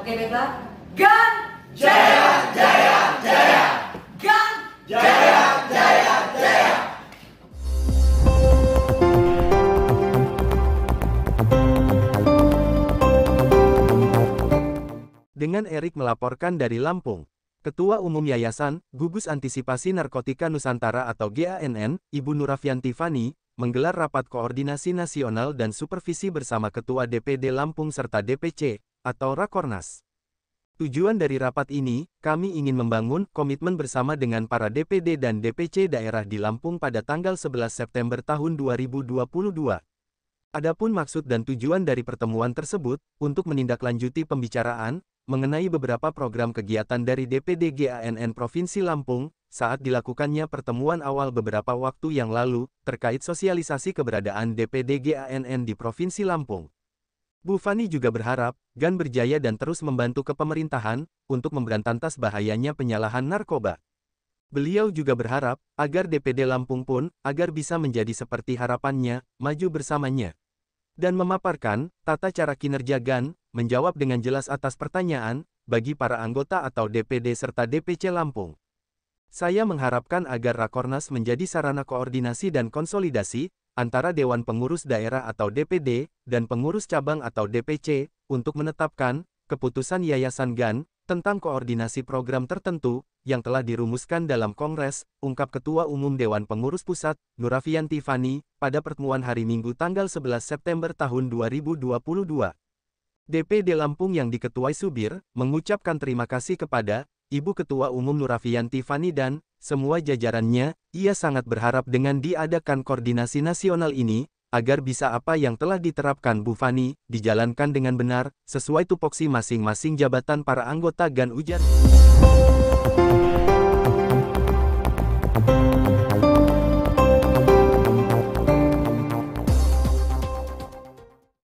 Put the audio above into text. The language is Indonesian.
Oke baiklah. Gan Jaya Jaya Jaya. Gan Jaya Jaya Jaya. Dengan Erik melaporkan dari Lampung, Ketua Umum Yayasan Gugus Antisipasi Narkotika Nusantara atau GANN, Ibu Nurafian Tifani, menggelar rapat koordinasi nasional dan supervisi bersama Ketua DPD Lampung serta DPC, atau Rakornas. Tujuan dari rapat ini, kami ingin membangun komitmen bersama dengan para DPD dan DPC daerah di Lampung pada tanggal 11 September tahun 2022. Adapun maksud dan tujuan dari pertemuan tersebut, untuk menindaklanjuti pembicaraan mengenai beberapa program kegiatan dari DPD GANN Provinsi Lampung, saat dilakukannya pertemuan awal beberapa waktu yang lalu, terkait sosialisasi keberadaan DPD GANN di Provinsi Lampung. Bu Fani juga berharap, Gan berjaya dan terus membantu kepemerintahan, untuk memberantas bahayanya penyalahan narkoba. Beliau juga berharap, agar DPD Lampung pun, agar bisa menjadi seperti harapannya, maju bersamanya. Dan memaparkan, tata cara kinerja Gan, menjawab dengan jelas atas pertanyaan, bagi para anggota atau DPD serta DPC Lampung. Saya mengharapkan agar Rakornas menjadi sarana koordinasi dan konsolidasi, antara Dewan Pengurus Daerah atau DPD, dan Pengurus Cabang atau DPC, untuk menetapkan keputusan Yayasan GAN tentang koordinasi program tertentu yang telah dirumuskan dalam Kongres, ungkap Ketua Umum Dewan Pengurus Pusat, Nurafian Tifani, pada pertemuan hari Minggu tanggal 11 September tahun 2022. DPD Lampung yang diketuai Subir, mengucapkan terima kasih kepada Ibu Ketua Umum Nurafian Tifani dan semua jajarannya, ia sangat berharap dengan diadakan koordinasi nasional ini, agar bisa apa yang telah diterapkan Bu Fani dijalankan dengan benar, sesuai tupoksi masing-masing jabatan para anggota GAN Ujar.